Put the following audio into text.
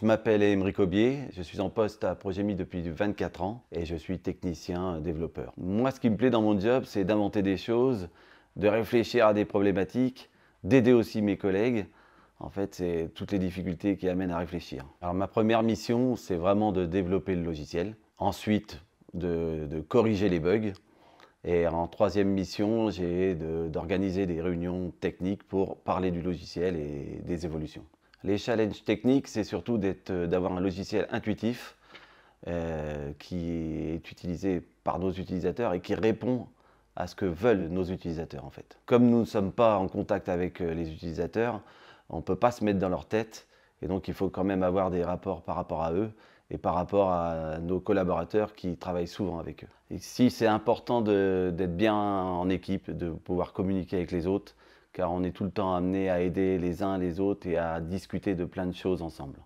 Je m'appelle Emery Aubier, je suis en poste à Progémi depuis 24 ans et je suis technicien développeur. Moi, ce qui me plaît dans mon job, c'est d'inventer des choses, de réfléchir à des problématiques, d'aider aussi mes collègues. En fait, c'est toutes les difficultés qui amènent à réfléchir. Alors, ma première mission, c'est vraiment de développer le logiciel. Ensuite, de, corriger les bugs. Et en troisième mission, j'ai d'organiser des réunions techniques pour parler du logiciel et des évolutions. Les challenges techniques, c'est surtout euh, d'avoir un logiciel intuitif euh, qui est utilisé par nos utilisateurs et qui répond à ce que veulent nos utilisateurs en fait. Comme nous ne sommes pas en contact avec euh, les utilisateurs, on ne peut pas se mettre dans leur tête et donc il faut quand même avoir des rapports par rapport à eux et par rapport à nos collaborateurs qui travaillent souvent avec eux. Ici, si c'est important d'être bien en équipe, de pouvoir communiquer avec les autres car on est tout le temps amené à aider les uns les autres et à discuter de plein de choses ensemble.